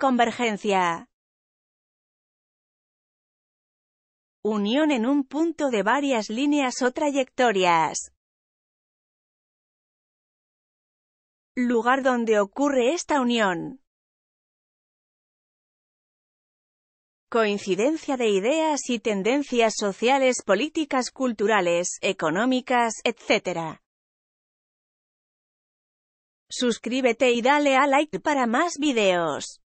Convergencia. Unión en un punto de varias líneas o trayectorias. Lugar donde ocurre esta unión. Coincidencia de ideas y tendencias sociales, políticas, culturales, económicas, etc. Suscríbete y dale a like para más videos.